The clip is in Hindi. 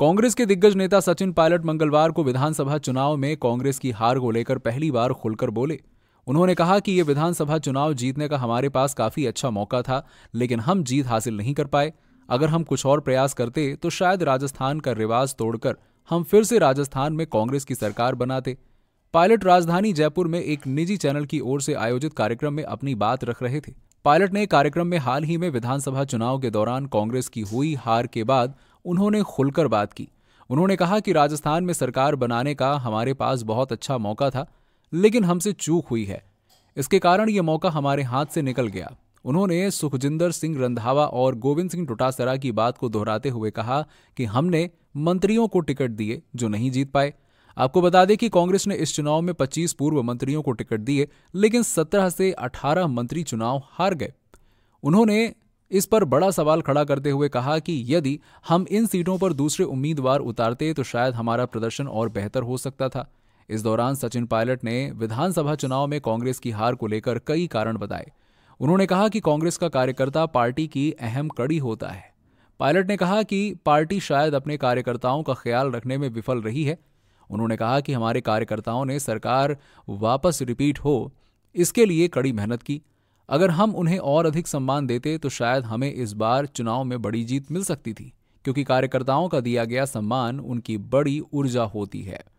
कांग्रेस के दिग्गज नेता सचिन पायलट मंगलवार को विधानसभा चुनाव में कांग्रेस की हार को लेकर पहली बार खुलकर बोले उन्होंने कहा कि ये विधानसभा चुनाव जीतने का हमारे पास काफी अच्छा मौका था लेकिन हम जीत हासिल नहीं कर पाए अगर हम कुछ और प्रयास करते तो शायद राजस्थान का रिवाज तोड़कर हम फिर से राजस्थान में कांग्रेस की सरकार बनाते पायलट राजधानी जयपुर में एक निजी चैनल की ओर से आयोजित कार्यक्रम में अपनी बात रख रहे थे पायलट ने कार्यक्रम में हाल ही में विधानसभा चुनाव के दौरान कांग्रेस की हुई हार के बाद उन्होंने खुलकर बात की उन्होंने कहा कि राजस्थान में सरकार बनाने का हमारे पास बहुत अच्छा मौका था लेकिन हमसे चूक हुई है इसके कारण ये मौका हमारे हाथ से निकल गया उन्होंने सुखजिंदर सिंह रंधावा और गोविंद सिंह डोटासरा की बात को दोहराते हुए कहा कि हमने मंत्रियों को टिकट दिए जो नहीं जीत पाए आपको बता दें कि कांग्रेस ने इस चुनाव में 25 पूर्व मंत्रियों को टिकट दिए लेकिन 17 से 18 मंत्री चुनाव हार गए उन्होंने इस पर बड़ा सवाल खड़ा करते हुए कहा कि यदि हम इन सीटों पर दूसरे उम्मीदवार उतारते तो शायद हमारा प्रदर्शन और बेहतर हो सकता था इस दौरान सचिन पायलट ने विधानसभा चुनाव में कांग्रेस की हार को लेकर कई कारण बताए उन्होंने कहा कि कांग्रेस का कार्यकर्ता पार्टी की अहम कड़ी होता है पायलट ने कहा कि पार्टी शायद अपने कार्यकर्ताओं का ख्याल रखने में विफल रही है उन्होंने कहा कि हमारे कार्यकर्ताओं ने सरकार वापस रिपीट हो इसके लिए कड़ी मेहनत की अगर हम उन्हें और अधिक सम्मान देते तो शायद हमें इस बार चुनाव में बड़ी जीत मिल सकती थी क्योंकि कार्यकर्ताओं का दिया गया सम्मान उनकी बड़ी ऊर्जा होती है